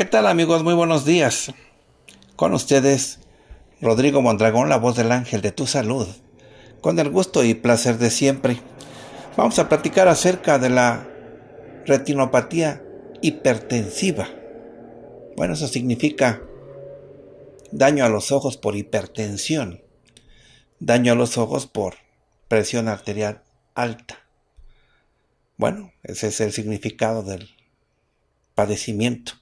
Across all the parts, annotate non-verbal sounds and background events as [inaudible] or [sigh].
¿qué tal amigos? Muy buenos días. Con ustedes, Rodrigo Mondragón, la voz del ángel de tu salud. Con el gusto y placer de siempre, vamos a platicar acerca de la retinopatía hipertensiva. Bueno, eso significa daño a los ojos por hipertensión, daño a los ojos por presión arterial alta. Bueno, ese es el significado del padecimiento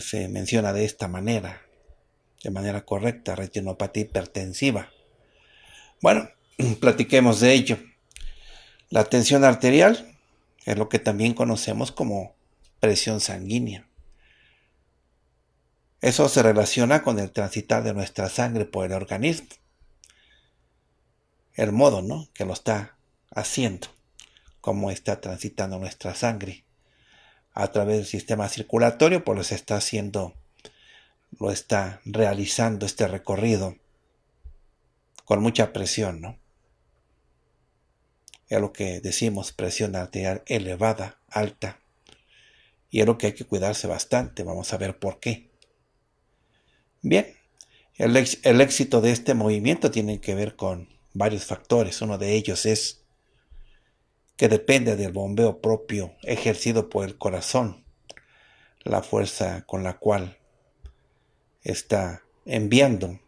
se menciona de esta manera, de manera correcta, retinopatía hipertensiva. Bueno, [clears throat] platiquemos de ello. La tensión arterial es lo que también conocemos como presión sanguínea. Eso se relaciona con el transitar de nuestra sangre por el organismo. El modo, ¿no? Que lo está haciendo, cómo está transitando nuestra sangre a través del sistema circulatorio, pues lo está haciendo, lo está realizando este recorrido con mucha presión, ¿no? Es lo que decimos, presión arterial elevada, alta. Y es lo que hay que cuidarse bastante, vamos a ver por qué. Bien, el éxito de este movimiento tiene que ver con varios factores. Uno de ellos es que depende del bombeo propio ejercido por el corazón, la fuerza con la cual está enviando,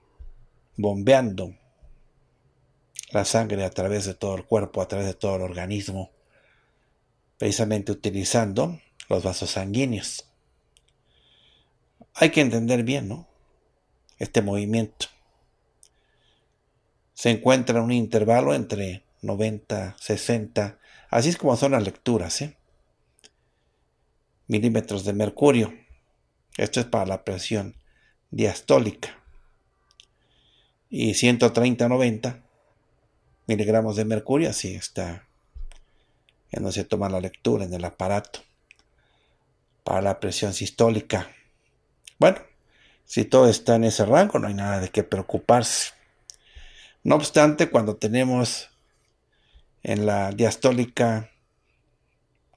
bombeando la sangre a través de todo el cuerpo, a través de todo el organismo, precisamente utilizando los vasos sanguíneos. Hay que entender bien, ¿no? Este movimiento. Se encuentra en un intervalo entre 90, 60 Así es como son las lecturas, ¿eh? Milímetros de mercurio. Esto es para la presión diastólica. Y 130-90 miligramos de mercurio, así está. Ya no se toma la lectura en el aparato. Para la presión sistólica. Bueno, si todo está en ese rango, no hay nada de qué preocuparse. No obstante, cuando tenemos en la diastólica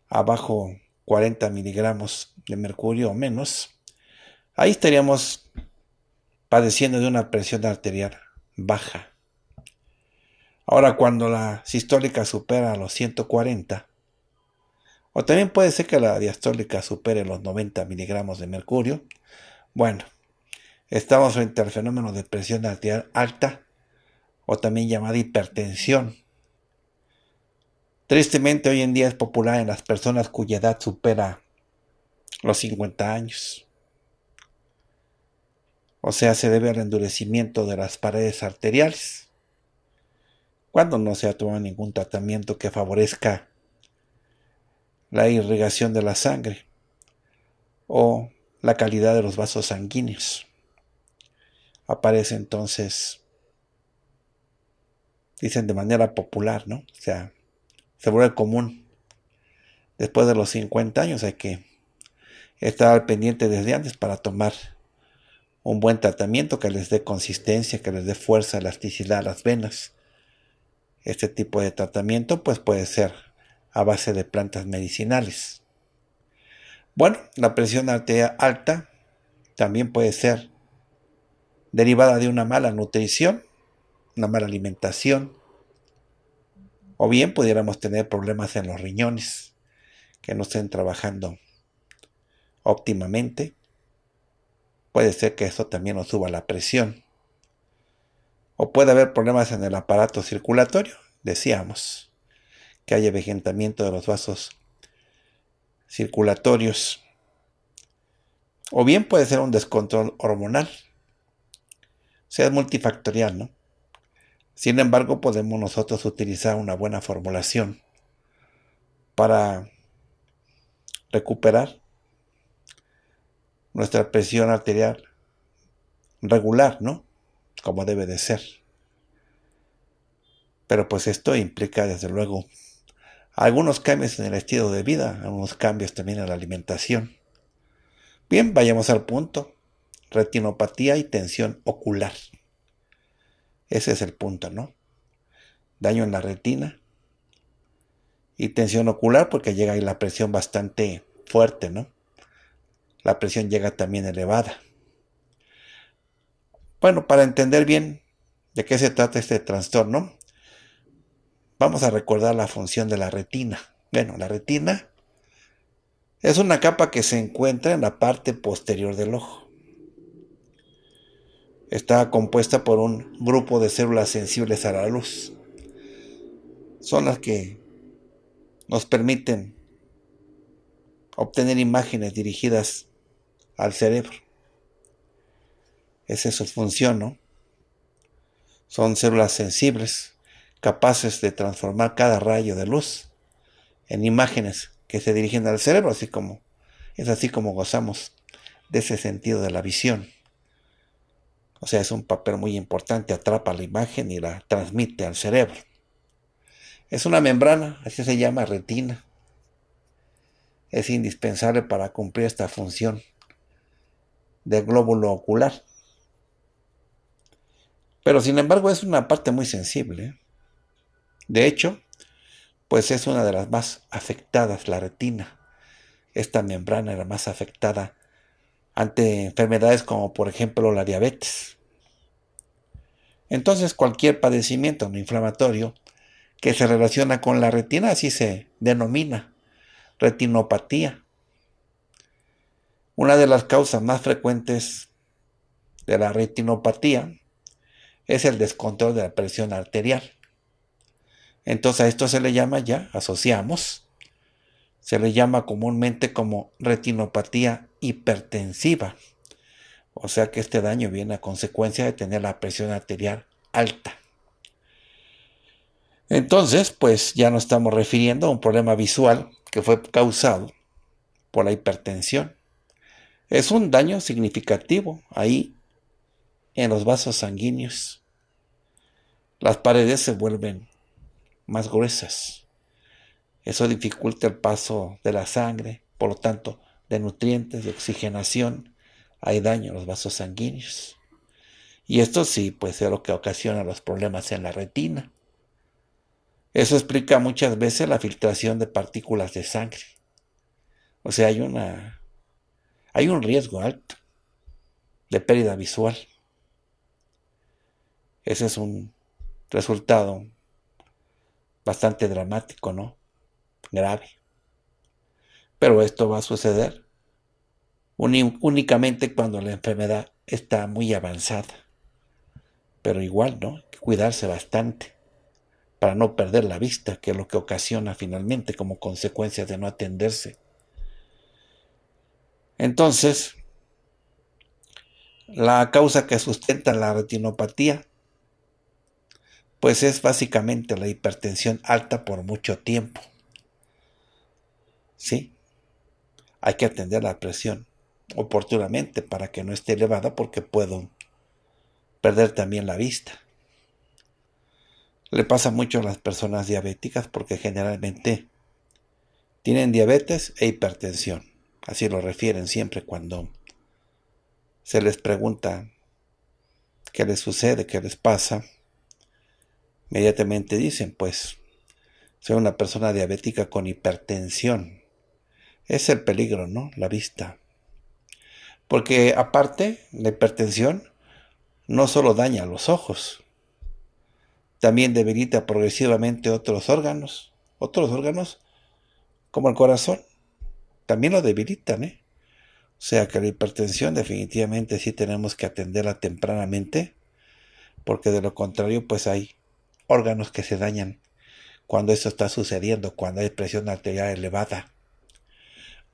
abajo 40 miligramos de mercurio o menos, ahí estaríamos padeciendo de una presión arterial baja. Ahora, cuando la sistólica supera los 140, o también puede ser que la diastólica supere los 90 miligramos de mercurio, bueno, estamos frente al fenómeno de presión arterial alta, o también llamada hipertensión Tristemente hoy en día es popular en las personas cuya edad supera los 50 años. O sea, se debe al endurecimiento de las paredes arteriales. Cuando no se ha tomado ningún tratamiento que favorezca la irrigación de la sangre o la calidad de los vasos sanguíneos. Aparece entonces, dicen de manera popular, ¿no? O sea, se vuelve común. Después de los 50 años hay que estar pendiente desde antes para tomar un buen tratamiento que les dé consistencia, que les dé fuerza, elasticidad a las venas. Este tipo de tratamiento pues puede ser a base de plantas medicinales. Bueno, la presión arterial alta también puede ser derivada de una mala nutrición, una mala alimentación, o bien pudiéramos tener problemas en los riñones que no estén trabajando óptimamente. Puede ser que eso también nos suba la presión. O puede haber problemas en el aparato circulatorio, decíamos, que haya avejentamiento de los vasos circulatorios. O bien puede ser un descontrol hormonal. O sea, es multifactorial, ¿no? Sin embargo, podemos nosotros utilizar una buena formulación para recuperar nuestra presión arterial regular, ¿no? Como debe de ser. Pero pues esto implica, desde luego, algunos cambios en el estilo de vida, algunos cambios también en la alimentación. Bien, vayamos al punto. Retinopatía y tensión ocular. Ese es el punto, ¿no? Daño en la retina y tensión ocular porque llega ahí la presión bastante fuerte, ¿no? La presión llega también elevada. Bueno, para entender bien de qué se trata este trastorno, vamos a recordar la función de la retina. Bueno, la retina es una capa que se encuentra en la parte posterior del ojo está compuesta por un grupo de células sensibles a la luz. Son las que nos permiten obtener imágenes dirigidas al cerebro. Esa es su función, ¿no? Son células sensibles capaces de transformar cada rayo de luz en imágenes que se dirigen al cerebro, así como es así como gozamos de ese sentido de la visión. O sea, es un papel muy importante, atrapa la imagen y la transmite al cerebro. Es una membrana, así se llama retina. Es indispensable para cumplir esta función del glóbulo ocular. Pero sin embargo es una parte muy sensible. ¿eh? De hecho, pues es una de las más afectadas, la retina. Esta membrana era más afectada ante enfermedades como por ejemplo la diabetes. Entonces cualquier padecimiento no inflamatorio que se relaciona con la retina, así se denomina, retinopatía. Una de las causas más frecuentes de la retinopatía es el descontrol de la presión arterial. Entonces a esto se le llama ya, asociamos, se le llama comúnmente como retinopatía hipertensiva. O sea que este daño viene a consecuencia de tener la presión arterial alta. Entonces, pues ya nos estamos refiriendo a un problema visual que fue causado por la hipertensión. Es un daño significativo ahí en los vasos sanguíneos. Las paredes se vuelven más gruesas. Eso dificulta el paso de la sangre, por lo tanto, de nutrientes, de oxigenación, hay daño en los vasos sanguíneos. Y esto sí, pues es lo que ocasiona los problemas en la retina. Eso explica muchas veces la filtración de partículas de sangre. O sea, hay una hay un riesgo alto de pérdida visual. Ese es un resultado bastante dramático, ¿no? Grave. Pero esto va a suceder únicamente cuando la enfermedad está muy avanzada. Pero igual, ¿no? Hay que cuidarse bastante para no perder la vista, que es lo que ocasiona finalmente como consecuencia de no atenderse. Entonces, la causa que sustenta la retinopatía, pues es básicamente la hipertensión alta por mucho tiempo. ¿Sí? Hay que atender la presión oportunamente para que no esté elevada porque puedo perder también la vista. Le pasa mucho a las personas diabéticas porque generalmente tienen diabetes e hipertensión. Así lo refieren siempre cuando se les pregunta qué les sucede, qué les pasa. Inmediatamente dicen, pues, soy una persona diabética con hipertensión. Es el peligro, ¿no? La vista porque aparte la hipertensión no solo daña los ojos, también debilita progresivamente otros órganos, otros órganos como el corazón, también lo debilitan, ¿eh? O sea que la hipertensión definitivamente sí tenemos que atenderla tempranamente, porque de lo contrario pues hay órganos que se dañan cuando eso está sucediendo, cuando hay presión arterial elevada.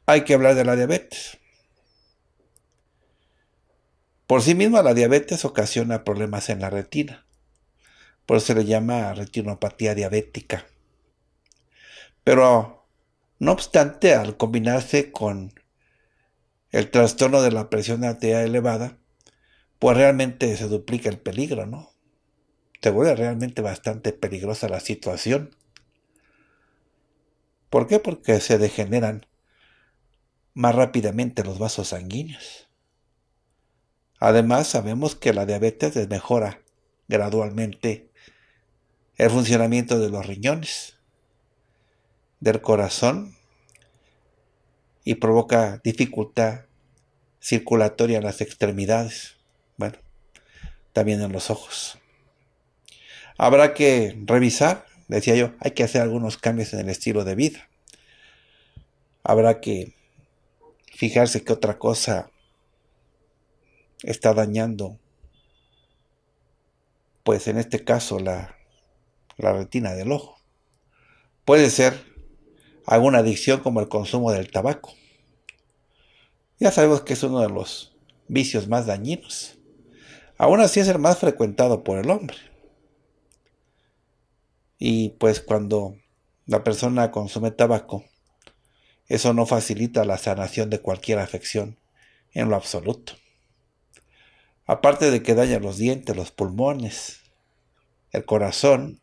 Hay que hablar de la diabetes. Por sí misma, la diabetes ocasiona problemas en la retina. Por eso se le llama retinopatía diabética. Pero, no obstante, al combinarse con el trastorno de la presión arterial elevada, pues realmente se duplica el peligro, ¿no? Se vuelve realmente bastante peligrosa la situación. ¿Por qué? Porque se degeneran más rápidamente los vasos sanguíneos. Además, sabemos que la diabetes desmejora gradualmente el funcionamiento de los riñones, del corazón y provoca dificultad circulatoria en las extremidades, bueno, también en los ojos. Habrá que revisar, decía yo, hay que hacer algunos cambios en el estilo de vida. Habrá que fijarse que otra cosa está dañando, pues en este caso, la, la retina del ojo. Puede ser alguna adicción como el consumo del tabaco. Ya sabemos que es uno de los vicios más dañinos. Aún así es el más frecuentado por el hombre. Y pues cuando la persona consume tabaco, eso no facilita la sanación de cualquier afección en lo absoluto. Aparte de que daña los dientes, los pulmones, el corazón,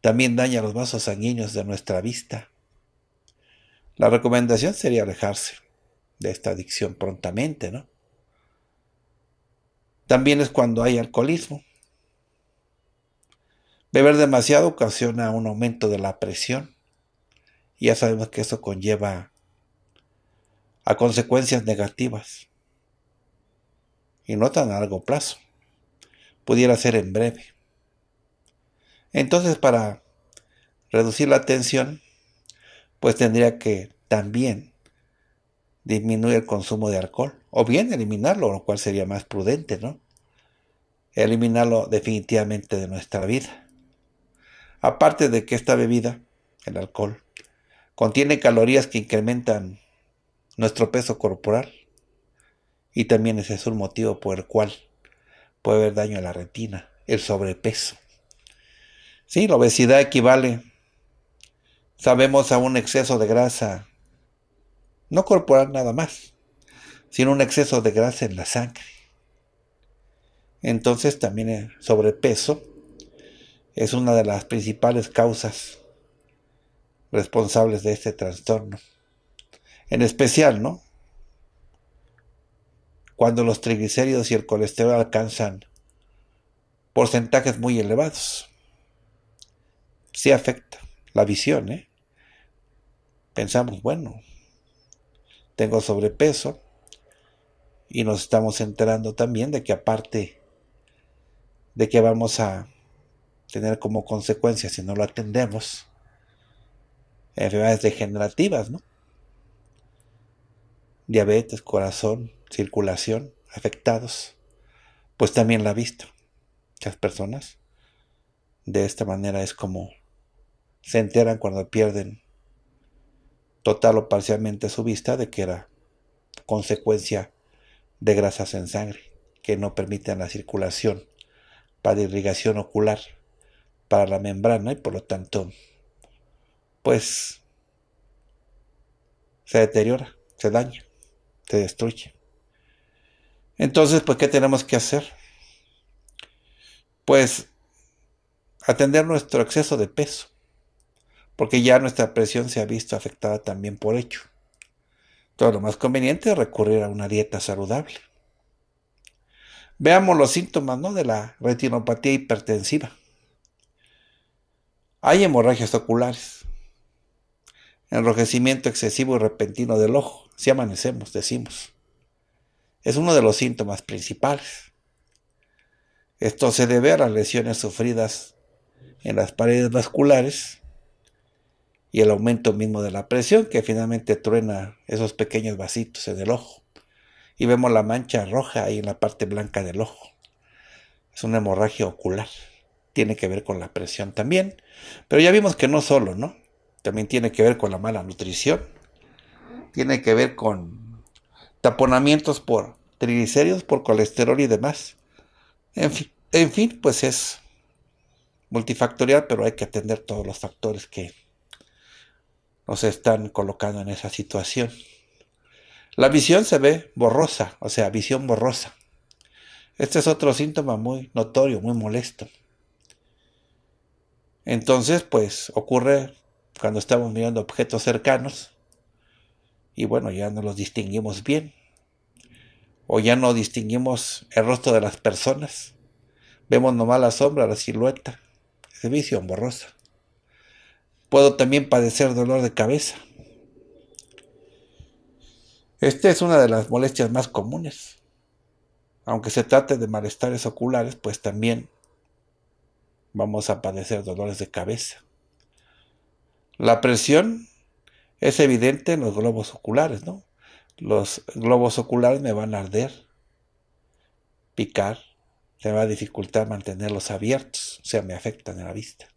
también daña los vasos sanguíneos de nuestra vista. La recomendación sería alejarse de esta adicción prontamente, ¿no? También es cuando hay alcoholismo. Beber demasiado ocasiona un aumento de la presión. Y ya sabemos que eso conlleva a consecuencias negativas y no tan a largo plazo. Pudiera ser en breve. Entonces, para reducir la tensión, pues tendría que también disminuir el consumo de alcohol, o bien eliminarlo, lo cual sería más prudente, ¿no? Eliminarlo definitivamente de nuestra vida. Aparte de que esta bebida, el alcohol, contiene calorías que incrementan nuestro peso corporal, y también ese es un motivo por el cual puede haber daño a la retina, el sobrepeso. Sí, la obesidad equivale, sabemos, a un exceso de grasa, no corporal nada más, sino un exceso de grasa en la sangre. Entonces también el sobrepeso es una de las principales causas responsables de este trastorno. En especial, ¿no? cuando los triglicéridos y el colesterol alcanzan porcentajes muy elevados. Sí afecta la visión, ¿eh? Pensamos, bueno, tengo sobrepeso y nos estamos enterando también de que aparte de que vamos a tener como consecuencia si no lo atendemos enfermedades degenerativas, ¿no? Diabetes, corazón, circulación afectados, pues también la ha visto. Muchas personas de esta manera es como se enteran cuando pierden total o parcialmente su vista de que era consecuencia de grasas en sangre que no permiten la circulación para irrigación ocular para la membrana y por lo tanto pues se deteriora, se daña, se destruye. Entonces, pues, ¿qué tenemos que hacer? Pues atender nuestro exceso de peso, porque ya nuestra presión se ha visto afectada también por ello. Todo lo más conveniente es recurrir a una dieta saludable. Veamos los síntomas ¿no? de la retinopatía hipertensiva. Hay hemorragias oculares, enrojecimiento excesivo y repentino del ojo, si amanecemos, decimos. Es uno de los síntomas principales. Esto se debe a las lesiones sufridas en las paredes vasculares y el aumento mismo de la presión que finalmente truena esos pequeños vasitos en el ojo. Y vemos la mancha roja ahí en la parte blanca del ojo. Es una hemorragia ocular. Tiene que ver con la presión también. Pero ya vimos que no solo, ¿no? También tiene que ver con la mala nutrición. Tiene que ver con taponamientos por triglicéridos, por colesterol y demás. En fin, pues es multifactorial, pero hay que atender todos los factores que nos están colocando en esa situación. La visión se ve borrosa, o sea, visión borrosa. Este es otro síntoma muy notorio, muy molesto. Entonces, pues ocurre cuando estamos mirando objetos cercanos, y bueno, ya no los distinguimos bien. O ya no distinguimos el rostro de las personas. Vemos nomás la sombra, la silueta. Es vicio borrosa. Puedo también padecer dolor de cabeza. Esta es una de las molestias más comunes. Aunque se trate de malestares oculares, pues también vamos a padecer dolores de cabeza. La presión es evidente en los globos oculares, ¿no? Los globos oculares me van a arder, picar, me va a dificultar mantenerlos abiertos, o sea, me afectan a la vista.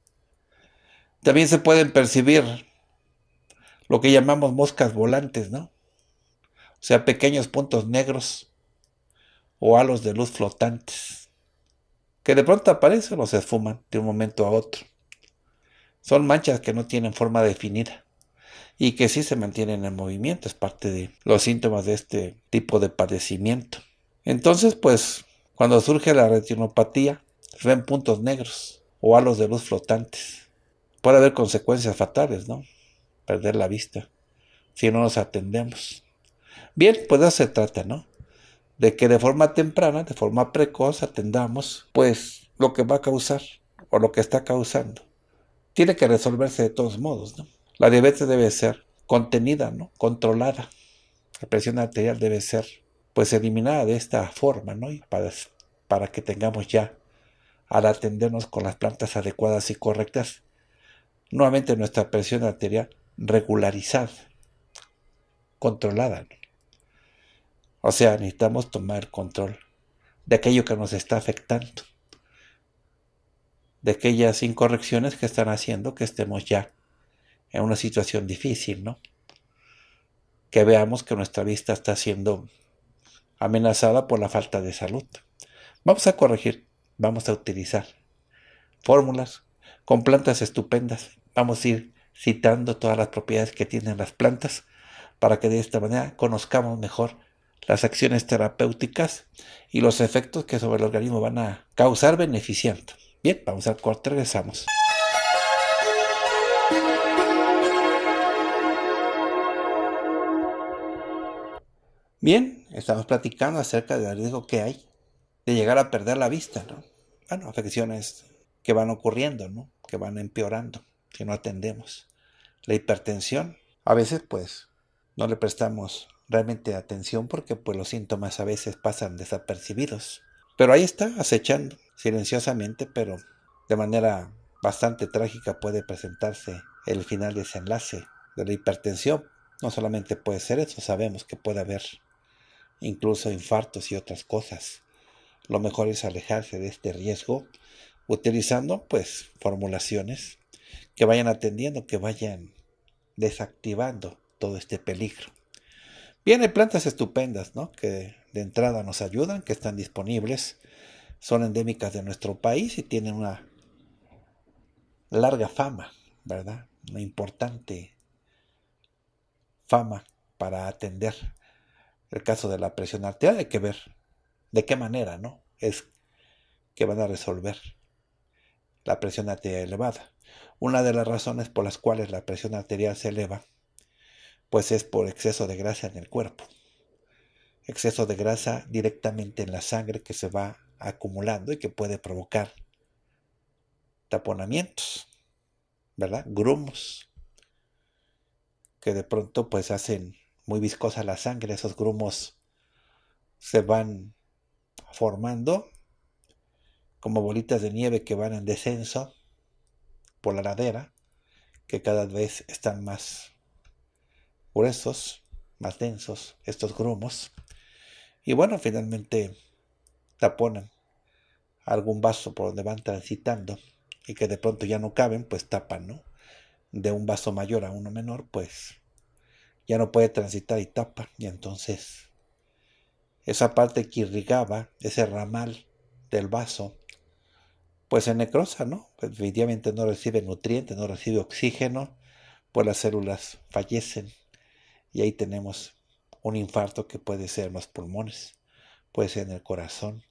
También se pueden percibir lo que llamamos moscas volantes, ¿no? O sea, pequeños puntos negros o halos de luz flotantes, que de pronto aparecen o se esfuman de un momento a otro. Son manchas que no tienen forma definida y que sí se mantienen en movimiento. Es parte de los síntomas de este tipo de padecimiento. Entonces, pues, cuando surge la retinopatía, se ven puntos negros o halos de luz flotantes. Puede haber consecuencias fatales, ¿no? Perder la vista si no nos atendemos. Bien, pues de eso se trata, ¿no? De que de forma temprana, de forma precoz, atendamos, pues, lo que va a causar o lo que está causando. Tiene que resolverse de todos modos, ¿no? La diabetes debe ser contenida, ¿no? Controlada. La presión arterial debe ser pues eliminada de esta forma, ¿no? para, para que tengamos ya, al atendernos con las plantas adecuadas y correctas, nuevamente nuestra presión arterial regularizada, controlada. O sea, necesitamos tomar control de aquello que nos está afectando, de aquellas incorrecciones que están haciendo que estemos ya en una situación difícil, ¿no? Que veamos que nuestra vista está siendo amenazada por la falta de salud. Vamos a corregir, vamos a utilizar fórmulas con plantas estupendas. Vamos a ir citando todas las propiedades que tienen las plantas para que de esta manera conozcamos mejor las acciones terapéuticas y los efectos que sobre el organismo van a causar beneficiando. Bien, vamos al corte, regresamos. Bien, estamos platicando acerca del riesgo que hay de llegar a perder la vista, ¿no? Bueno, afecciones que van ocurriendo, Que van empeorando, que no atendemos. La hipertensión, a veces pues no le prestamos realmente atención porque pues los síntomas a veces pasan desapercibidos. Pero ahí está, acechando, silenciosamente, pero de manera bastante trágica puede presentarse el final desenlace de la hipertensión. No solamente puede ser eso, sabemos que puede haber incluso infartos y otras cosas. Lo mejor es alejarse de este riesgo utilizando pues formulaciones que vayan atendiendo, que vayan desactivando todo este peligro. Vienen plantas estupendas, ¿no? Que de entrada nos ayudan, que están disponibles, son endémicas de nuestro país y tienen una larga fama, ¿verdad? Una importante fama para atender el caso de la presión arterial hay que ver de qué manera, ¿no? Es que van a resolver la presión arterial elevada. Una de las razones por las cuales la presión arterial se eleva, pues es por exceso de grasa en el cuerpo. Exceso de grasa directamente en la sangre que se va acumulando y que puede provocar taponamientos, ¿verdad? Grumos, que de pronto pues hacen muy viscosa la sangre, esos grumos se van formando como bolitas de nieve que van en descenso por la ladera, que cada vez están más gruesos, más densos estos grumos. Y bueno, finalmente taponan algún vaso por donde van transitando y que de pronto ya no caben, pues tapan, ¿no? De un vaso mayor a uno menor, pues ya no puede transitar y tapa, y entonces esa parte que irrigaba, ese ramal del vaso, pues se necrosa, ¿no? evidentemente no recibe nutrientes, no recibe oxígeno, pues las células fallecen y ahí tenemos un infarto que puede ser en los pulmones, puede ser en el corazón,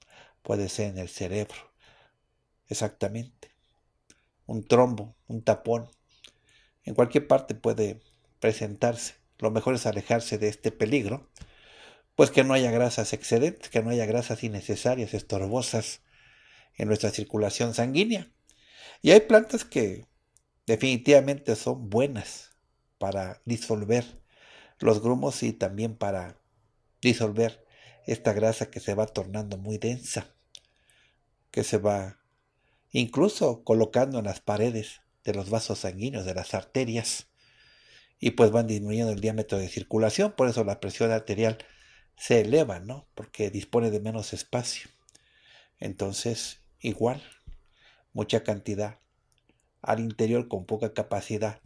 puede ser en el cerebro, exactamente. Un trombo, un tapón, en cualquier parte puede presentarse lo mejor es alejarse de este peligro, pues que no haya grasas excedentes, que no haya grasas innecesarias, estorbosas en nuestra circulación sanguínea. Y hay plantas que definitivamente son buenas para disolver los grumos y también para disolver esta grasa que se va tornando muy densa, que se va incluso colocando en las paredes de los vasos sanguíneos, de las arterias, y pues van disminuyendo el diámetro de circulación, por eso la presión arterial se eleva, ¿no? Porque dispone de menos espacio. Entonces, igual, mucha cantidad al interior con poca capacidad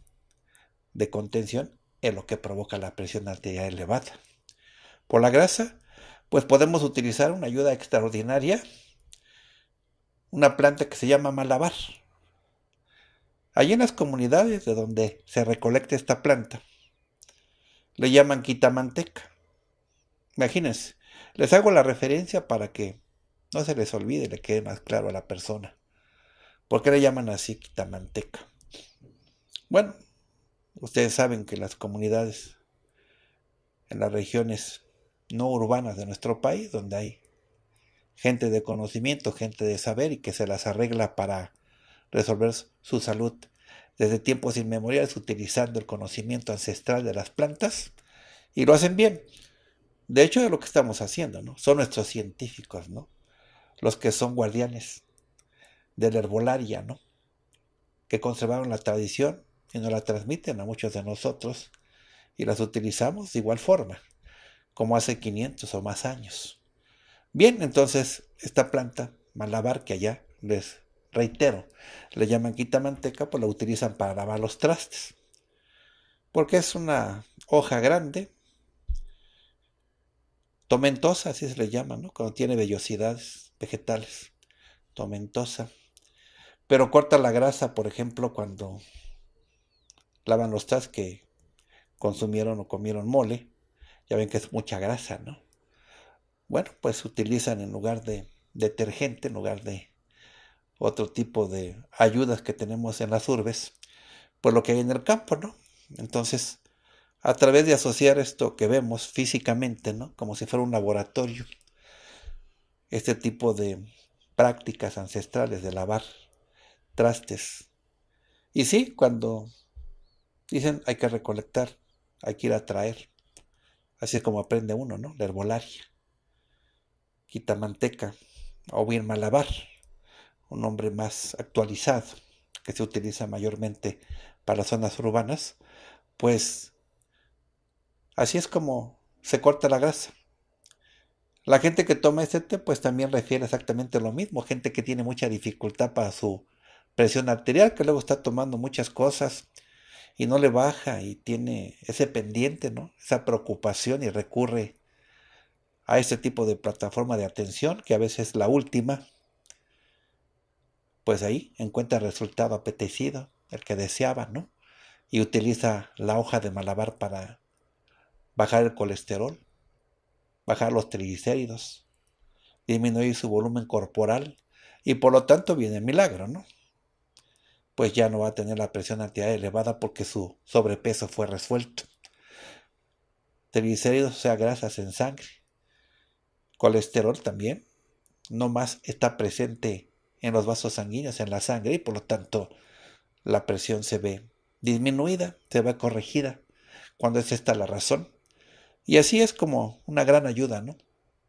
de contención es lo que provoca la presión arterial elevada. Por la grasa, pues podemos utilizar una ayuda extraordinaria, una planta que se llama malabar allí en las comunidades de donde se recolecta esta planta. Le llaman quitamanteca. Imagínense, les hago la referencia para que no se les olvide, le quede más claro a la persona. ¿Por qué le llaman así quitamanteca? Bueno, ustedes saben que las comunidades en las regiones no urbanas de nuestro país, donde hay gente de conocimiento, gente de saber y que se las arregla para resolver su salud desde tiempos inmemoriales utilizando el conocimiento ancestral de las plantas y lo hacen bien. De hecho, es lo que estamos haciendo, ¿no? Son nuestros científicos, ¿no? Los que son guardianes del herbolaria, ¿no? Que conservaron la tradición y nos la transmiten a muchos de nosotros y las utilizamos de igual forma, como hace 500 o más años. Bien, entonces, esta planta, malabar, que allá les Reitero, le llaman quita manteca pues la utilizan para lavar los trastes. Porque es una hoja grande, tomentosa, así se le llama, ¿no? Cuando tiene vellosidades vegetales, tomentosa. Pero corta la grasa, por ejemplo, cuando lavan los trastes que consumieron o comieron mole. Ya ven que es mucha grasa, ¿no? Bueno, pues utilizan en lugar de detergente, en lugar de otro tipo de ayudas que tenemos en las urbes, por lo que hay en el campo, ¿no? Entonces, a través de asociar esto que vemos físicamente, ¿no? Como si fuera un laboratorio, este tipo de prácticas ancestrales de lavar trastes. Y sí, cuando dicen hay que recolectar, hay que ir a traer. Así es como aprende uno, ¿no? La herbolaria. Quita manteca o bien malabar un nombre más actualizado que se utiliza mayormente para zonas urbanas, pues así es como se corta la grasa. La gente que toma este té pues también refiere exactamente lo mismo, gente que tiene mucha dificultad para su presión arterial, que luego está tomando muchas cosas y no le baja y tiene ese pendiente, ¿no? Esa preocupación y recurre a este tipo de plataforma de atención, que a veces es la última, pues ahí encuentra el resultado apetecido, el que deseaba, ¿no? Y utiliza la hoja de malabar para bajar el colesterol, bajar los triglicéridos, disminuir su volumen corporal y por lo tanto viene el milagro, ¿no? Pues ya no va a tener la presión arterial elevada porque su sobrepeso fue resuelto. Triglicéridos, o sea, grasas en sangre. Colesterol también. No más está presente en los vasos sanguíneos, en la sangre, y por lo tanto la presión se ve disminuida, se ve corregida, cuando es esta la razón. Y así es como una gran ayuda, ¿no?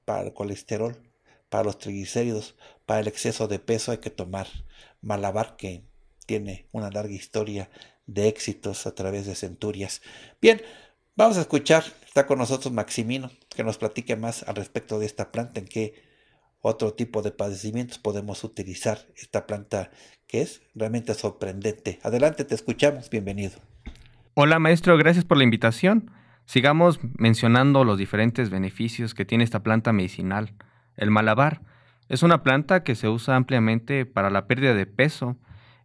Para el colesterol, para los triglicéridos, para el exceso de peso hay que tomar Malabar, que tiene una larga historia de éxitos a través de centurias. Bien, vamos a escuchar, está con nosotros Maximino, que nos platique más al respecto de esta planta, en qué otro tipo de padecimientos podemos utilizar esta planta que es realmente sorprendente. Adelante, te escuchamos, bienvenido. Hola maestro, gracias por la invitación. Sigamos mencionando los diferentes beneficios que tiene esta planta medicinal. El malabar es una planta que se usa ampliamente para la pérdida de peso,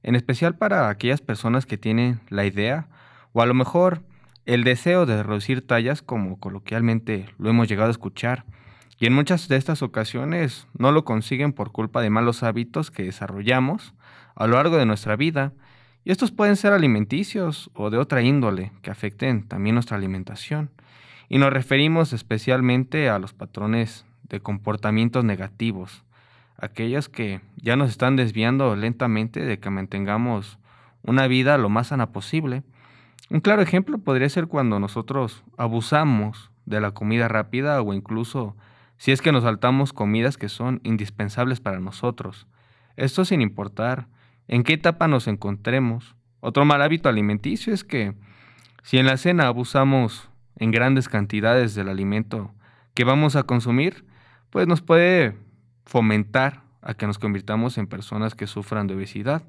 en especial para aquellas personas que tienen la idea o a lo mejor el deseo de reducir tallas como coloquialmente lo hemos llegado a escuchar. Y en muchas de estas ocasiones no lo consiguen por culpa de malos hábitos que desarrollamos a lo largo de nuestra vida. Y estos pueden ser alimenticios o de otra índole que afecten también nuestra alimentación. Y nos referimos especialmente a los patrones de comportamientos negativos, aquellos que ya nos están desviando lentamente de que mantengamos una vida lo más sana posible. Un claro ejemplo podría ser cuando nosotros abusamos de la comida rápida o incluso si es que nos saltamos comidas que son indispensables para nosotros. Esto sin importar en qué etapa nos encontremos. Otro mal hábito alimenticio es que si en la cena abusamos en grandes cantidades del alimento que vamos a consumir, pues nos puede fomentar a que nos convirtamos en personas que sufran de obesidad.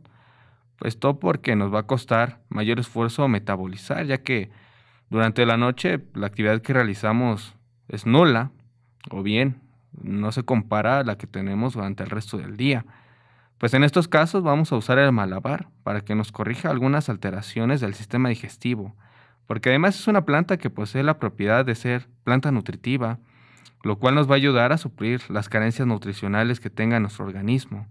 Esto porque nos va a costar mayor esfuerzo metabolizar, ya que durante la noche la actividad que realizamos es nula o bien no se compara a la que tenemos durante el resto del día. Pues en estos casos vamos a usar el malabar para que nos corrija algunas alteraciones del sistema digestivo, porque además es una planta que posee la propiedad de ser planta nutritiva, lo cual nos va a ayudar a suplir las carencias nutricionales que tenga nuestro organismo,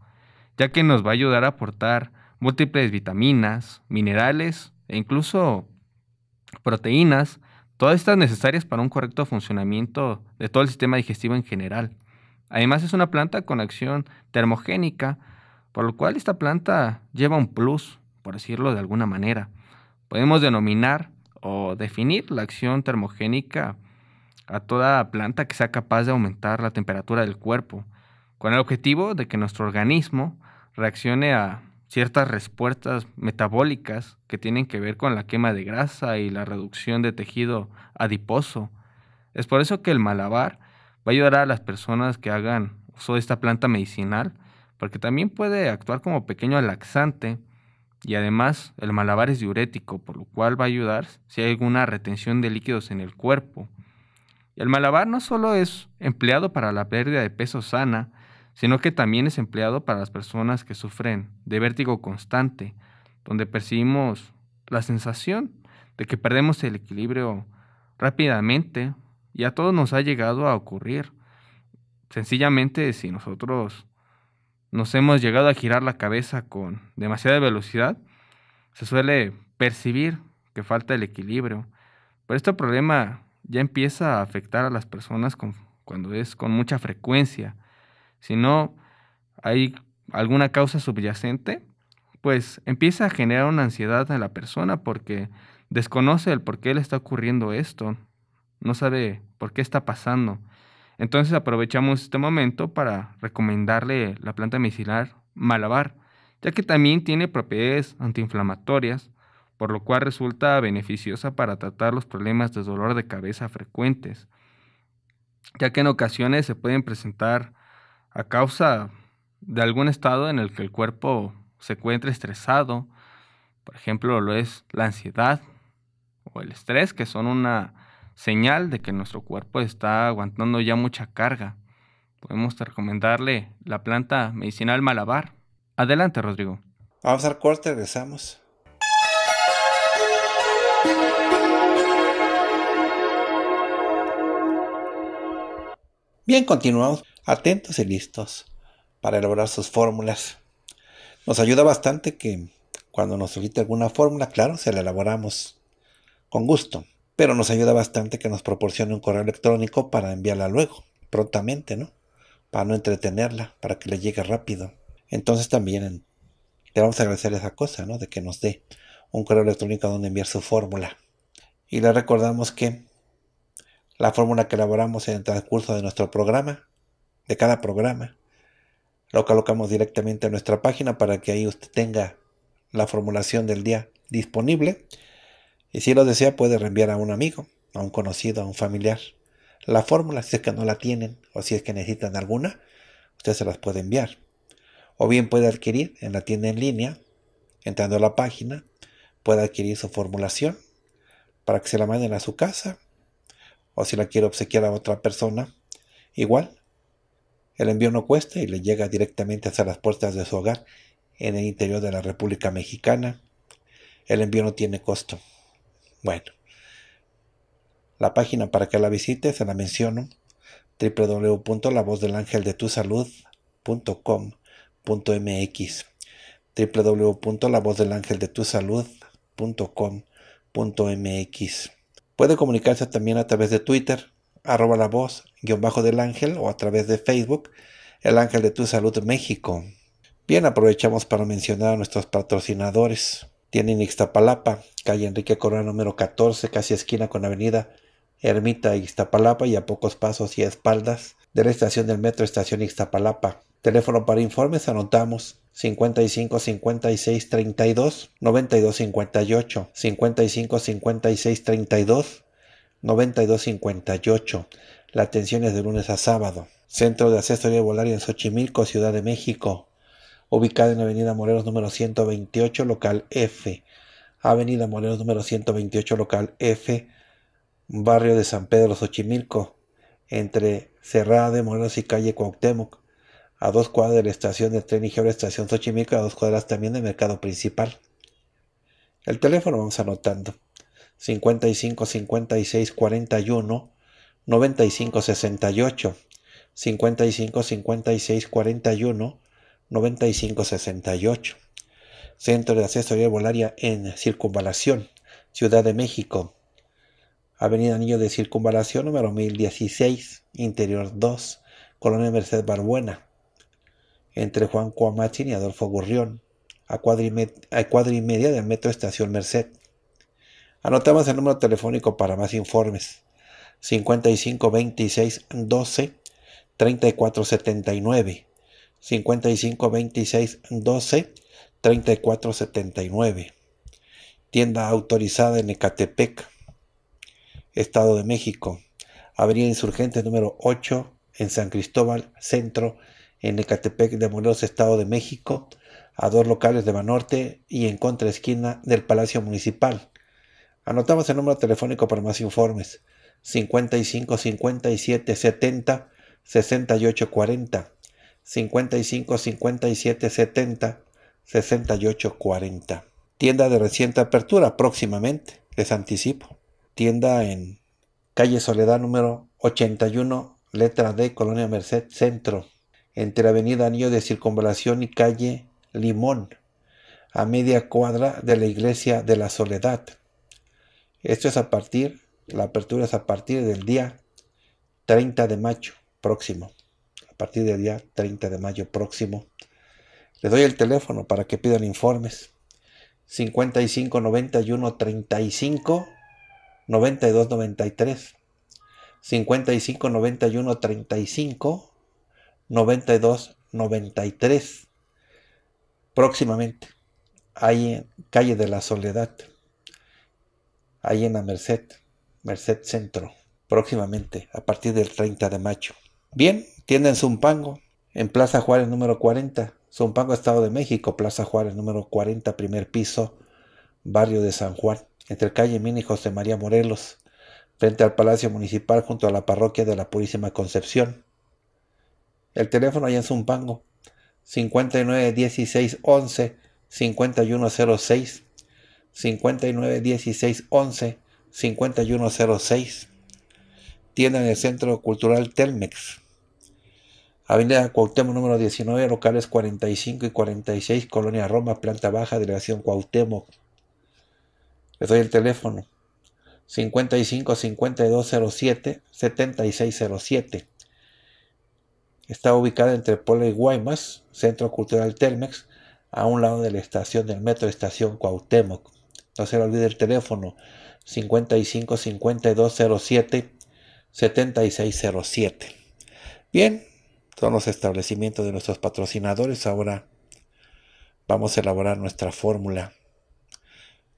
ya que nos va a ayudar a aportar múltiples vitaminas, minerales e incluso proteínas todas estas necesarias para un correcto funcionamiento de todo el sistema digestivo en general. Además es una planta con acción termogénica, por lo cual esta planta lleva un plus, por decirlo de alguna manera. Podemos denominar o definir la acción termogénica a toda planta que sea capaz de aumentar la temperatura del cuerpo, con el objetivo de que nuestro organismo reaccione a ciertas respuestas metabólicas que tienen que ver con la quema de grasa y la reducción de tejido adiposo. Es por eso que el malabar va a ayudar a las personas que hagan uso de esta planta medicinal, porque también puede actuar como pequeño laxante y además el malabar es diurético, por lo cual va a ayudar si hay alguna retención de líquidos en el cuerpo. El malabar no solo es empleado para la pérdida de peso sana, sino que también es empleado para las personas que sufren de vértigo constante, donde percibimos la sensación de que perdemos el equilibrio rápidamente y a todos nos ha llegado a ocurrir. Sencillamente si nosotros nos hemos llegado a girar la cabeza con demasiada velocidad, se suele percibir que falta el equilibrio. Pero este problema ya empieza a afectar a las personas cuando es con mucha frecuencia si no hay alguna causa subyacente, pues empieza a generar una ansiedad en la persona porque desconoce el por qué le está ocurriendo esto, no sabe por qué está pasando. Entonces aprovechamos este momento para recomendarle la planta medicinal malabar, ya que también tiene propiedades antiinflamatorias, por lo cual resulta beneficiosa para tratar los problemas de dolor de cabeza frecuentes, ya que en ocasiones se pueden presentar a causa de algún estado en el que el cuerpo se encuentra estresado, por ejemplo, lo es la ansiedad o el estrés, que son una señal de que nuestro cuerpo está aguantando ya mucha carga. Podemos recomendarle la planta medicinal malabar. Adelante, Rodrigo. Vamos al corte, regresamos. Bien, continuamos atentos y listos para elaborar sus fórmulas. Nos ayuda bastante que cuando nos solicite alguna fórmula, claro, se la elaboramos con gusto, pero nos ayuda bastante que nos proporcione un correo electrónico para enviarla luego, prontamente, ¿no? Para no entretenerla, para que le llegue rápido. Entonces también le vamos a agradecer esa cosa, ¿no? De que nos dé un correo electrónico donde enviar su fórmula. Y le recordamos que la fórmula que elaboramos en el transcurso de nuestro programa de cada programa. Lo colocamos directamente a nuestra página para que ahí usted tenga la formulación del día disponible. Y si lo desea, puede reenviar a un amigo, a un conocido, a un familiar. La fórmula, si es que no la tienen o si es que necesitan alguna, usted se las puede enviar. O bien puede adquirir en la tienda en línea, entrando a la página, puede adquirir su formulación para que se la manden a su casa. O si la quiere obsequiar a otra persona, igual el envío no cuesta y le llega directamente hasta las puertas de su hogar en el interior de la República Mexicana. El envío no tiene costo. Bueno, la página para que la visite se la menciono www.lavozdelangeldetusalud.com.mx www.lavozdelangeldetusalud.com.mx Puede comunicarse también a través de Twitter arroba la voz, guión bajo del ángel o a través de Facebook, el ángel de tu salud México. Bien, aprovechamos para mencionar a nuestros patrocinadores. Tienen Ixtapalapa, calle Enrique Corona número 14, casi esquina con avenida Ermita Ixtapalapa y a pocos pasos y a espaldas de la estación del metro Estación Ixtapalapa. Teléfono para informes anotamos 55 56 32 92 58 55 56 32 9258. La atención es de lunes a sábado. Centro de Asesoría Volaria en Xochimilco, Ciudad de México. Ubicado en Avenida Morelos número 128, local F. Avenida Morelos número 128, local F. Barrio de San Pedro, Xochimilco. Entre Cerrada de Morelos y calle Cuauhtémoc. A dos cuadras de la estación de tren y estación Xochimilco, a dos cuadras también del mercado principal. El teléfono vamos anotando. 55 56 41 95 68 55 56 41 95 68 Centro de Asesoría Volaria en Circunvalación, Ciudad de México. Avenida Niño de Circunvalación número 1016, Interior 2, Colonia Merced Barbuena. Entre Juan Cuamachin y Adolfo Gurrión, a cuadra y, a cuadra y media del Metro Estación Merced. Anotamos el número telefónico para más informes. 55 26 12 34 79. 55 26 12 34 79. Tienda autorizada en Ecatepec, Estado de México. habría Insurgente número 8 en San Cristóbal, centro, en Ecatepec de Morelos, Estado de México, a dos locales de Banorte y en contraesquina del Palacio Municipal. Anotamos el número telefónico para más informes. 55 57 70 68 40. 55 57 70 68 40. Tienda de reciente apertura próximamente, les anticipo. Tienda en calle Soledad número 81, letra D, Colonia Merced Centro, entre Avenida Anillo de Circunvalación y calle Limón, a media cuadra de la iglesia de la Soledad. Esto es a partir, la apertura es a partir del día 30 de mayo próximo. A partir del día 30 de mayo próximo. Le doy el teléfono para que pidan informes. 55 91 35 92 93. 55 91 35 92 93. Próximamente, ahí en Calle de la Soledad ahí en la Merced, Merced Centro, próximamente, a partir del 30 de mayo. Bien, tienda Zumpango, en Plaza Juárez número 40, Zumpango, Estado de México, Plaza Juárez número 40, primer piso, barrio de San Juan, entre calle Mini José María Morelos, frente al Palacio Municipal junto a la parroquia de la Purísima Concepción. El teléfono allá en Zumpango, 59 16 11 5106 59 16 591611 5106. Tienda en el Centro Cultural Telmex. Avenida Cuauhtémoc número 19, locales 45 y 46, Colonia Roma, planta baja, delegación Cuauhtémoc. Les doy el teléfono. 55 5207 7607. Está ubicada entre Puebla y Guaymas, Centro Cultural Telmex, a un lado de la estación del metro Estación Cuauhtémoc. No se le olvide el teléfono 55 5207 7607. Bien, son los establecimientos de nuestros patrocinadores. Ahora vamos a elaborar nuestra fórmula.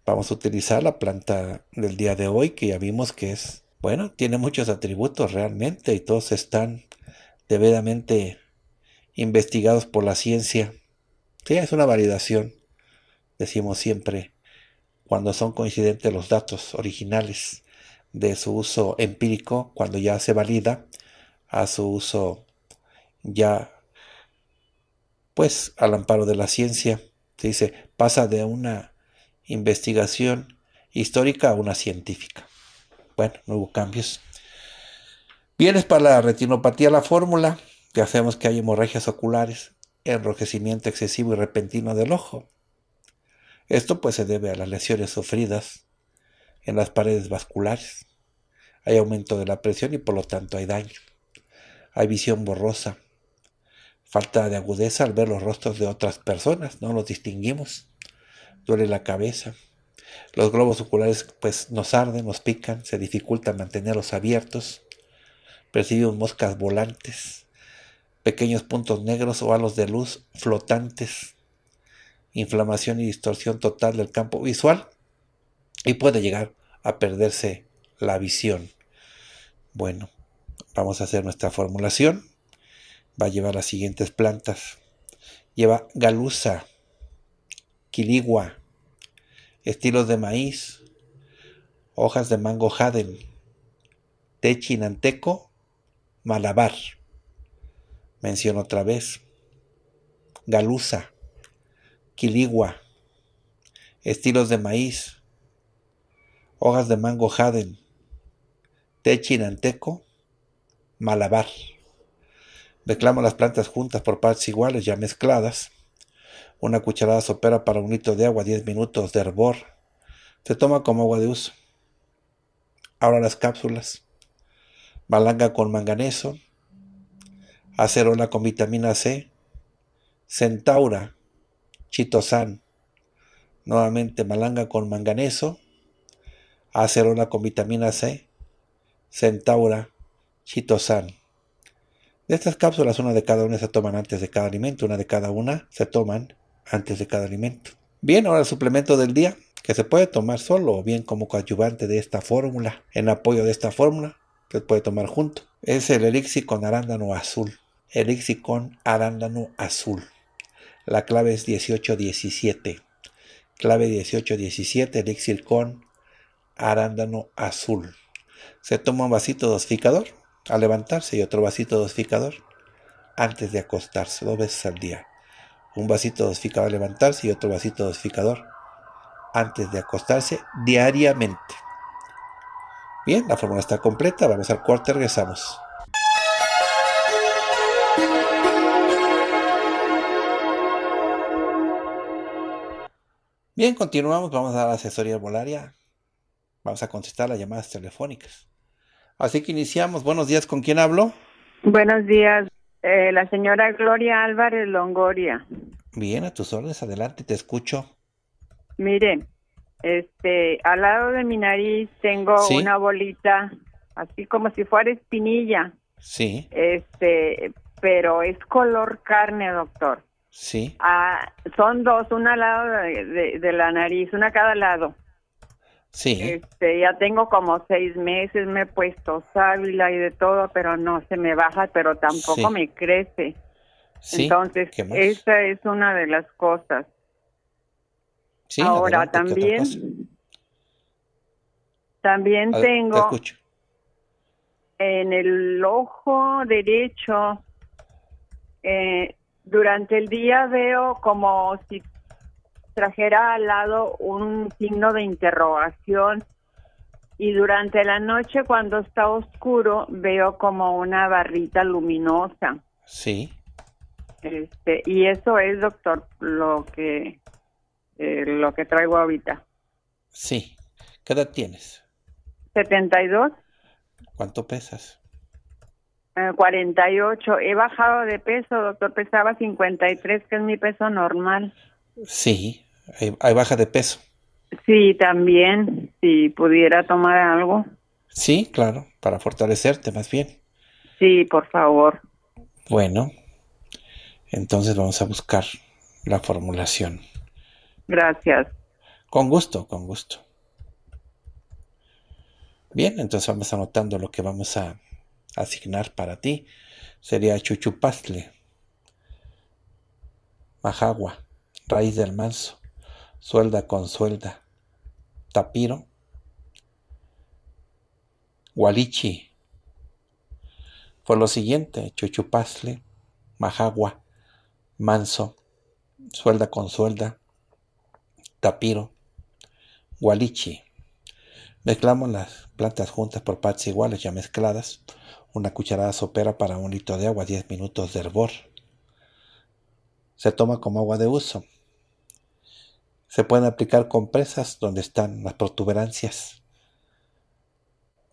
Vamos a utilizar la planta del día de hoy que ya vimos que es, bueno, tiene muchos atributos realmente y todos están debidamente investigados por la ciencia. Sí, es una validación, decimos siempre cuando son coincidentes los datos originales de su uso empírico, cuando ya se valida, a su uso ya, pues al amparo de la ciencia. Se dice, pasa de una investigación histórica a una científica. Bueno, no hubo cambios. Vienes para la retinopatía, la fórmula. Ya hacemos que hay hemorragias oculares, enrojecimiento excesivo y repentino del ojo, esto pues se debe a las lesiones sufridas en las paredes vasculares. Hay aumento de la presión y por lo tanto hay daño. Hay visión borrosa, falta de agudeza al ver los rostros de otras personas, no los distinguimos. Duele la cabeza. Los globos oculares pues nos arden, nos pican, se dificulta mantenerlos abiertos. Percibimos moscas volantes, pequeños puntos negros o halos de luz flotantes inflamación y distorsión total del campo visual y puede llegar a perderse la visión. Bueno, vamos a hacer nuestra formulación. Va a llevar las siguientes plantas. Lleva galusa quiligua, estilos de maíz, hojas de mango jaden, techinanteco, chinanteco, malabar. Menciono otra vez. galusa quiligua, estilos de maíz, hojas de mango jaden, té chinanteco, malabar. Mezclamos las plantas juntas por partes iguales ya mezcladas. Una cucharada sopera para un litro de agua, 10 minutos de hervor. Se toma como agua de uso. Ahora las cápsulas. Malanga con manganeso. Acerola con vitamina C. Centaura Chitosan. Nuevamente malanga con manganeso. acerola con vitamina C. Centaura. Chitosan. De estas cápsulas, una de cada una se toman antes de cada alimento, una de cada una se toman antes de cada alimento. Bien, ahora el suplemento del día, que se puede tomar solo o bien como coadyuvante de esta fórmula, en apoyo de esta fórmula, se puede tomar junto, es el elixir con arándano azul. Elixir con arándano azul. La clave es 1817. Clave 1817, elixir con arándano azul. Se toma un vasito dosificador al levantarse y otro vasito dosificador antes de acostarse, dos veces al día. Un vasito dosificador al levantarse y otro vasito dosificador antes de acostarse diariamente. Bien, la fórmula está completa, vamos al cuarto y regresamos. Bien, continuamos. Vamos a dar asesoría volaria. Vamos a contestar las llamadas telefónicas. Así que iniciamos. Buenos días. ¿Con quién hablo? Buenos días. Eh, la señora Gloria Álvarez Longoria. Bien, a tus órdenes. Adelante, te escucho. Mire, este, al lado de mi nariz tengo una bolita, así como si fuera espinilla. Sí. Este, pero es color carne, doctor. Sí. Ah, son dos, una al lado de, la nariz, una a cada lado. Sí. Este, ya tengo como seis meses, me he puesto sábila y de todo, pero no se me baja, pero tampoco me crece. Sí. Entonces, esa es una de las cosas. Sí, Ahora también, también tengo en el ojo derecho eh, durante el día veo como si trajera al lado un signo de interrogación y durante la noche cuando está oscuro veo como una barrita luminosa. Sí. Este, y eso es, doctor, lo que eh, lo que traigo ahorita. Sí. ¿Qué edad tienes? 72. ¿Cuánto pesas? 48. Eh, He bajado de peso, doctor. Pesaba 53, que es mi peso normal. Sí, hay, hay, baja de peso. Sí, también. Si pudiera tomar algo. Sí, claro, para fortalecerte más bien. Sí, por favor. Bueno, entonces vamos a buscar la formulación. Gracias. Con gusto, con gusto. Bien, entonces vamos anotando lo que vamos a asignar para ti sería chuchupazle, majagua, raíz del manso, suelda con suelda, tapiro, gualichi. Por lo siguiente, chuchupazle, majagua, manso, suelda con suelda, tapiro, gualichi. Mezclamos las plantas juntas por partes iguales ya mezcladas una cucharada sopera para un litro de agua, 10 minutos de hervor. Se toma como agua de uso. Se pueden aplicar compresas donde están las protuberancias,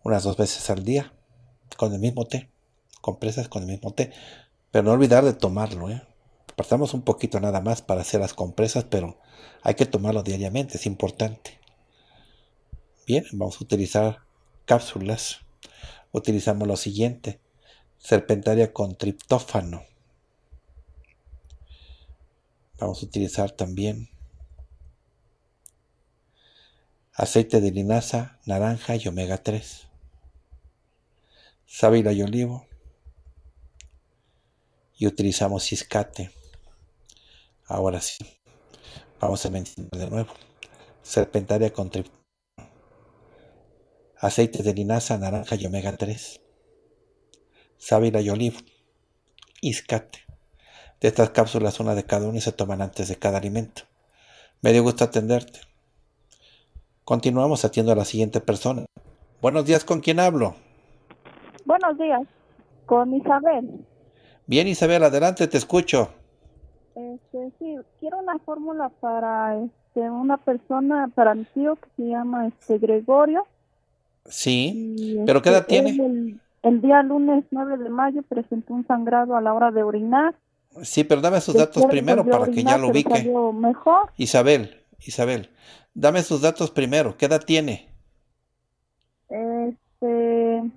unas dos veces al día, con el mismo té, compresas con el mismo té, pero no olvidar de tomarlo, ¿eh? un poquito nada más para hacer las compresas, pero hay que tomarlo diariamente, es importante. Bien, vamos a utilizar cápsulas utilizamos lo siguiente. Serpentaria con triptófano. Vamos a utilizar también aceite de linaza, naranja y omega 3. Sábila y olivo. Y utilizamos ciscate. Ahora sí. Vamos a mencionar de nuevo. Serpentaria con triptófano aceite de linaza, naranja y omega 3, sábila y olivo, iscate. De estas cápsulas, una de cada una y se toman antes de cada alimento. Me dio gusto atenderte. Continuamos atiendo a la siguiente persona. Buenos días, ¿con quién hablo? Buenos días, con Isabel. Bien, Isabel, adelante, te escucho. Este, quiero una fórmula para este, una persona, para mi tío que se llama este, Gregorio Sí, ¿pero qué edad este, tiene? El, día lunes 9 de mayo presentó un sangrado a la hora de orinar. Sí, pero dame sus datos primero para que ya lo ubique. Mejor. Isabel, Isabel, dame sus datos primero. ¿Qué edad tiene? Este,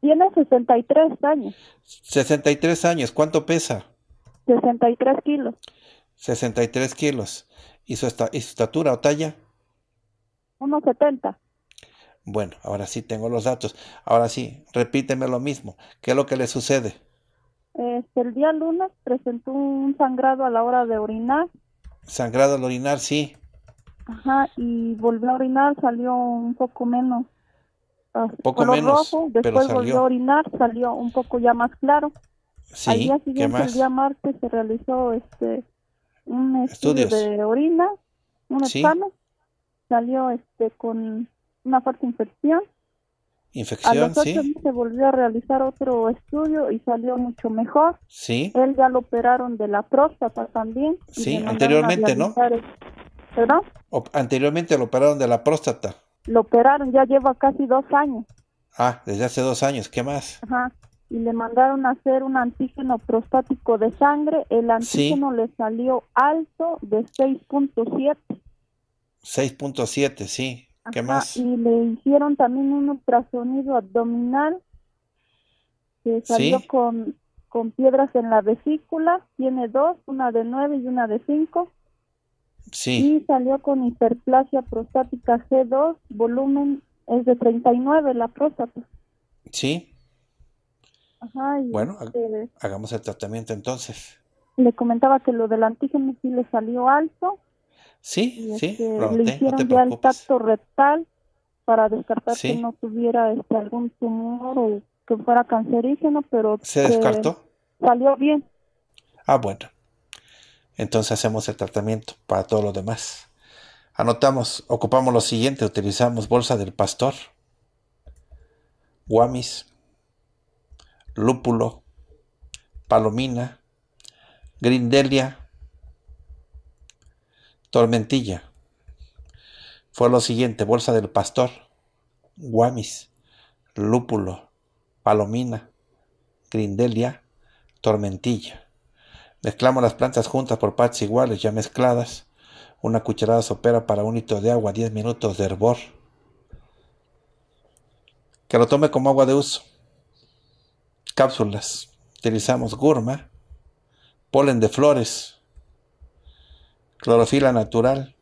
tiene 63 años. 63 años, ¿cuánto pesa? 63 kilos. 63 kilos. ¿Y su, esta, y su estatura o talla? 1,70. Bueno, ahora sí tengo los datos. Ahora sí, repíteme lo mismo. ¿Qué es lo que le sucede? Este, el día lunes presentó un sangrado a la hora de orinar. Sangrado al orinar, sí. Ajá, y volvió a orinar, salió un poco menos. Un poco menos, después volvió a orinar, salió un poco ya más claro. Sí, más? el día martes, se realizó este un estudio de orina, un sí. salió este con una fuerte infección. Infección, sí. se volvió a realizar otro estudio y salió mucho mejor. Sí. Él ya lo operaron de la próstata también. Sí, anteriormente, ¿no? ¿Perdón? anteriormente lo operaron de la próstata. Lo operaron, ya lleva casi dos años. Ah, desde hace dos años, ¿qué más? Ajá. Y le mandaron a hacer un antígeno prostático de sangre. El antígeno le salió alto de 6.7. 6.7, sí. Y le hicieron también un ultrasonido abdominal que salió con, piedras en la vesícula, tiene dos, una de nueve y una de cinco. Sí. Y salió con hiperplasia prostática c 2 volumen es de 39 la próstata. Sí. bueno, este, hagamos el tratamiento entonces. Le comentaba que lo del antígeno sí le salió alto Sí, sí, le hicieron ya el tacto rectal para descartar si que no tuviera este, algún tumor o que fuera cancerígeno, pero se descartó. Salió bien. Ah, bueno. Entonces hacemos el tratamiento para todo lo demás. Anotamos, ocupamos lo siguiente, utilizamos bolsa del pastor, guamis, lúpulo, palomina, grindelia, Tormentilla. Fue lo siguiente, Bolsa del Pastor, Guamis, Lúpulo, Palomina, Grindelia, Tormentilla. Mezclamos las plantas juntas por partes iguales, ya mezcladas. Una cucharada sopera para un litro de agua, 10 minutos de hervor. Que lo tome como agua de uso. Cápsulas. Utilizamos gurma, polen de flores, clorofila natural,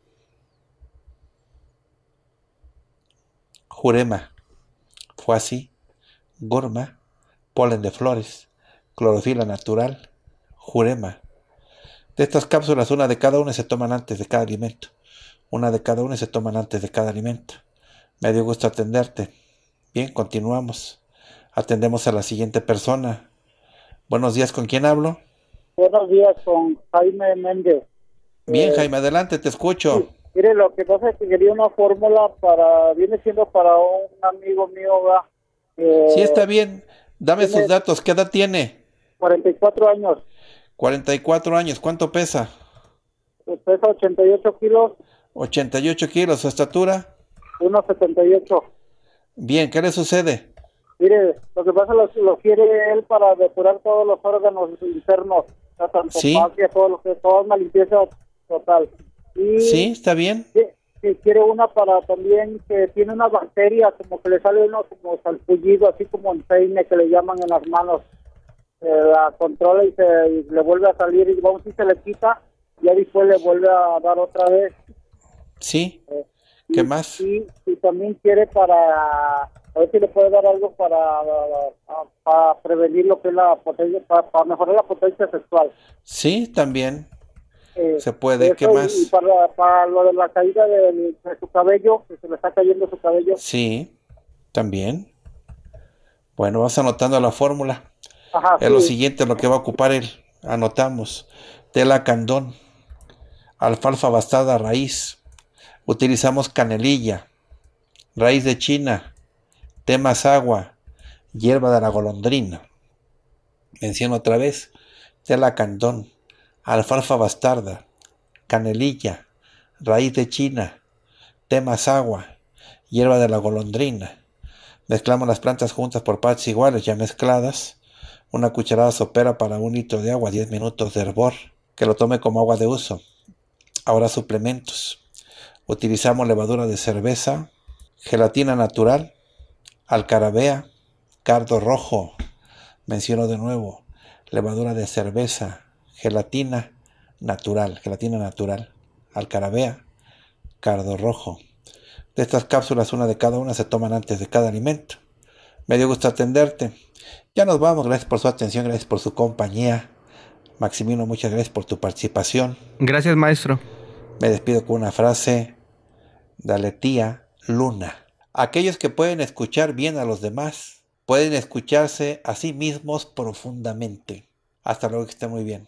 jurema, Fuasi. gorma, polen de flores, clorofila natural, jurema. De estas cápsulas, una de cada una se toman antes de cada alimento. Una de cada una se toman antes de cada alimento. Me dio gusto atenderte. Bien, continuamos. Atendemos a la siguiente persona. Buenos días, ¿con quién hablo? Buenos días, con Jaime Méndez. Bien, eh, Jaime, adelante, te escucho. Mire, lo que pasa es que quería una fórmula para, viene siendo para un amigo mío, ¿verdad? sí, eh, está bien. Dame sus datos. ¿Qué edad tiene? 44 años. 44 años. ¿Cuánto pesa? Pues pesa 88 kilos. 88 kilos. ¿Su estatura? 1,78. Bien, ¿qué le sucede? Mire, lo que pasa es que lo quiere él para depurar todos los órganos internos. ¿Sí? toda una limpieza total. sí, está bien. Si quiere una para también que tiene una bacteria, como que le sale uno como salpullido, así como en peine que le llaman en las manos. la controla y, se, le vuelve a salir y vamos si se le quita y después le vuelve a dar otra vez. Sí. Eh, ¿Qué más? Y, también quiere para, a ver si le puede dar algo para, para, prevenir lo que es la potencia, para mejorar la potencia sexual. Sí, también. Eh, se puede, ¿qué más? para, lo de la caída de, su cabello, que se le está cayendo su cabello. Sí, también. Bueno, vas anotando la fórmula. es lo siguiente, lo que va a ocupar él. Anotamos. Tela candón, alfalfa bastada raíz. Utilizamos canelilla, raíz de china, temas agua, hierba de la golondrina. Menciono otra vez, tela candón, alfalfa bastarda, canelilla, raíz de china, temas agua, hierba de la golondrina. Mezclamos las plantas juntas por partes iguales ya mezcladas. Una cucharada sopera para un litro de agua, 10 minutos de hervor, que lo tome como agua de uso. Ahora suplementos. Utilizamos levadura de cerveza, gelatina natural, alcarabea, cardo rojo. Menciono de nuevo, levadura de cerveza, gelatina natural, gelatina natural, alcarabea, cardo rojo. De estas cápsulas, una de cada una se toman antes de cada alimento. Me dio gusto atenderte. Ya nos vamos, gracias por su atención, gracias por su compañía. Maximino, muchas gracias por tu participación. Gracias, maestro. Me despido con una frase de Aletía Luna. Aquellos que pueden escuchar bien a los demás, pueden escucharse a sí mismos profundamente. Hasta luego, que esté muy bien.